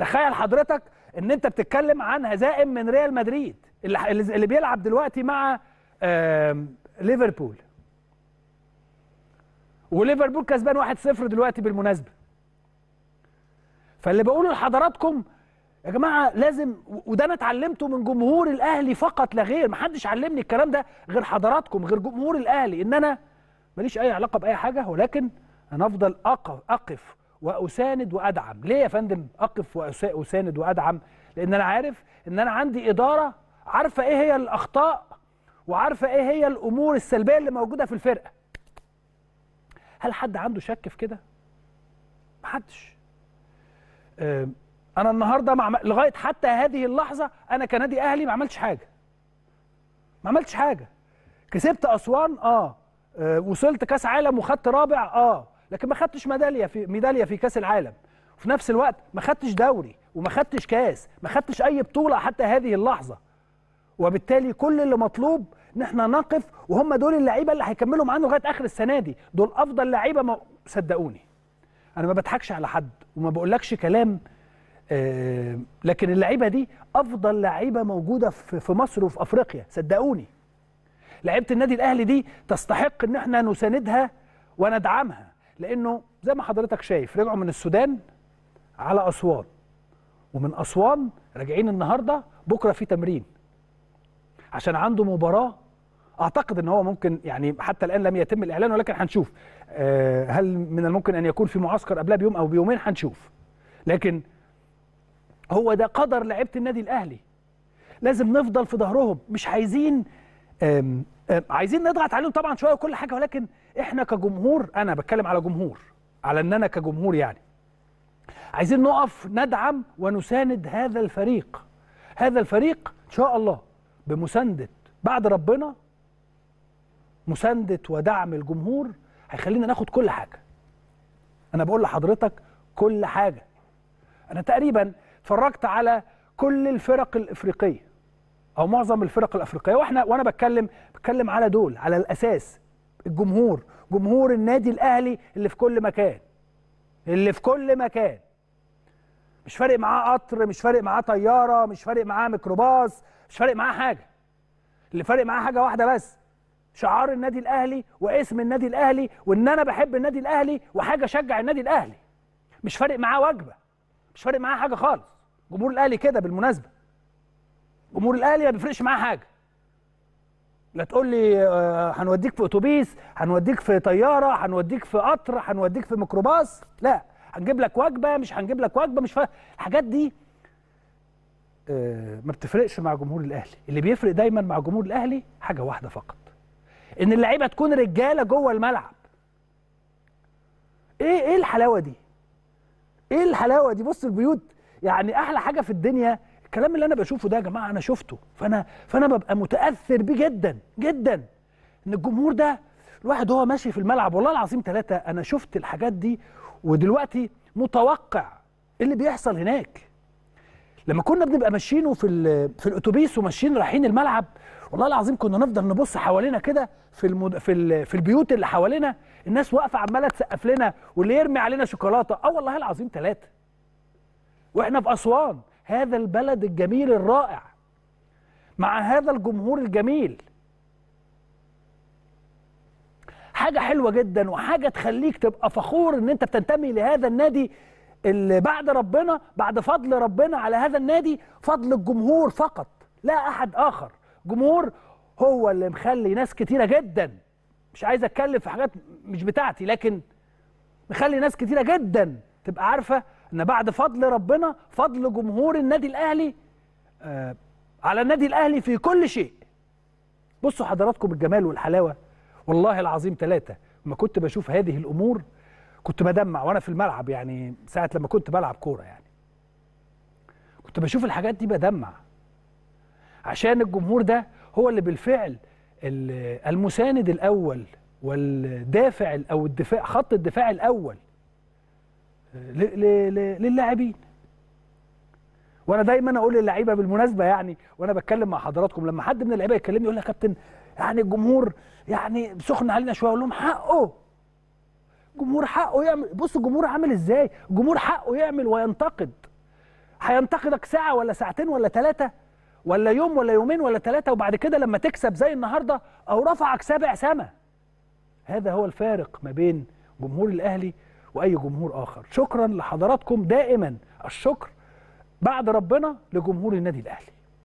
تخيل حضرتك ان انت بتتكلم عن هزائم من ريال مدريد اللي, اللي بيلعب دلوقتي مع ليفربول وليفربول كسبان 1-0 دلوقتي بالمناسبه فاللي بقوله لحضراتكم يا جماعه لازم وده انا اتعلمته من جمهور الاهلي فقط لا غير ما حدش علمني الكلام ده غير حضراتكم غير جمهور الاهلي ان انا ماليش اي علاقه باي حاجه ولكن انا افضل اقف واساند وادعم ليه يا فندم اقف واساند وادعم لان انا عارف ان انا عندي اداره عارفه ايه هي الاخطاء وعارفه ايه هي الامور السلبيه اللي موجوده في الفرقه هل حد عنده شك في كده محدش آه، انا النهارده مع... لغايه حتى هذه اللحظه انا كنادي اهلي ما عملتش حاجه ما عملتش حاجه كسبت اسوان اه, آه. وصلت كاس عالم وخدت رابع اه لكن ما خدتش ميداليه في ميداليه في كاس العالم وفي نفس الوقت ما خدتش دوري وما خدتش كاس ما خدتش اي بطوله حتى هذه اللحظه وبالتالي كل اللي مطلوب ان احنا نقف وهم دول اللعيبه اللي هيكملوا معانا لغايه اخر السنه دي دول افضل لعيبه صدقوني انا ما بضحكش على حد وما بقولكش كلام آه، لكن اللعيبه دي افضل لعيبه موجوده في مصر وفي افريقيا صدقوني لعيبه النادي الاهلي دي تستحق ان احنا نساندها وندعمها لانه زي ما حضرتك شايف رجعوا من السودان على اسوان ومن اسوان راجعين النهارده بكره في تمرين عشان عنده مباراه اعتقد ان هو ممكن يعني حتى الان لم يتم الاعلان ولكن هنشوف آه، هل من الممكن ان يكون في معسكر قبلها بيوم او بيومين هنشوف لكن هو ده قدر لعيبه النادي الاهلي لازم نفضل في ظهرهم مش عايزين عايزين نضغط عليهم طبعا شويه وكل حاجه ولكن احنا كجمهور انا بتكلم على جمهور على ان انا كجمهور يعني عايزين نقف ندعم ونساند هذا الفريق هذا الفريق ان شاء الله بمسانده بعد ربنا مسانده ودعم الجمهور هيخلينا ناخد كل حاجه انا بقول لحضرتك كل حاجه انا تقريبا اتفرجت على كل الفرق الافريقيه او معظم الفرق الافريقيه واحنا وانا بتكلم بتكلم على دول على الاساس الجمهور جمهور النادي الاهلي اللي في كل مكان اللي في كل مكان مش فارق معاه قطر مش فارق معاه طياره مش فارق معاه ميكروباص مش فارق معاه حاجه اللي فارق معاه حاجه واحده بس شعار النادي الاهلي واسم النادي الاهلي وان انا بحب النادي الاهلي وحاجه اشجع النادي الاهلي مش فارق معاه وجبه مش فارق معاه حاجه خالص جمهور الاهلي كده بالمناسبه جمهور الاهلي ما بيفرقش معاه حاجه لا تقول لي آه، هنوديك في اتوبيس هنوديك في طياره هنوديك في قطر هنوديك في ميكروباص لا هنجيب لك وجبه مش هنجيب لك وجبه مش فاهم الحاجات دي آه، ما بتفرقش مع جمهور الاهلي اللي بيفرق دايما مع جمهور الاهلي حاجه واحده فقط ان اللعيبه تكون رجاله جوه الملعب ايه ايه الحلاوه دي ايه الحلاوه دي بص البيوت يعني احلى حاجه في الدنيا الكلام اللي انا بشوفه ده يا جماعه انا شفته فانا فانا ببقى متاثر بيه جدا جدا ان الجمهور ده الواحد هو ماشي في الملعب والله العظيم ثلاثه انا شفت الحاجات دي ودلوقتي متوقع إيه اللي بيحصل هناك لما كنا بنبقى ماشيين في في الاتوبيس وماشيين رايحين الملعب والله العظيم كنا نفضل نبص حوالينا كده في المد... في ال... في البيوت اللي حوالينا الناس واقفه عماله تسقف لنا واللي يرمي علينا شوكولاته اه والله العظيم ثلاثه واحنا في اسوان هذا البلد الجميل الرائع مع هذا الجمهور الجميل حاجة حلوة جدا وحاجة تخليك تبقى فخور ان انت بتنتمي لهذا النادي اللي بعد ربنا بعد فضل ربنا على هذا النادي فضل الجمهور فقط لا احد اخر جمهور هو اللي مخلي ناس كتيرة جدا مش عايز اتكلم في حاجات مش بتاعتي لكن مخلي ناس كتيرة جدا تبقى عارفة ان بعد فضل ربنا فضل جمهور النادي الاهلي آه على النادي الاهلي في كل شيء بصوا حضراتكم الجمال والحلاوه والله العظيم ثلاثه لما كنت بشوف هذه الامور كنت بدمع وانا في الملعب يعني ساعه لما كنت بلعب كوره يعني كنت بشوف الحاجات دي بدمع عشان الجمهور ده هو اللي بالفعل المساند الاول والدافع او الدفاع خط الدفاع الاول للاعبين وانا دايما اقول للعيبه بالمناسبه يعني وانا بتكلم مع حضراتكم لما حد من اللعيبه يكلمني يقول لي يا كابتن يعني الجمهور يعني سخن علينا شويه اقول لهم حقه جمهور حقه يعمل بص الجمهور عامل ازاي الجمهور حقه يعمل وينتقد هينتقدك ساعه ولا ساعتين ولا ثلاثه ولا يوم ولا يومين ولا ثلاثه وبعد كده لما تكسب زي النهارده او رفعك سابع سما هذا هو الفارق ما بين جمهور الاهلي واي جمهور اخر شكرا لحضراتكم دائما الشكر بعد ربنا لجمهور النادي الاهلي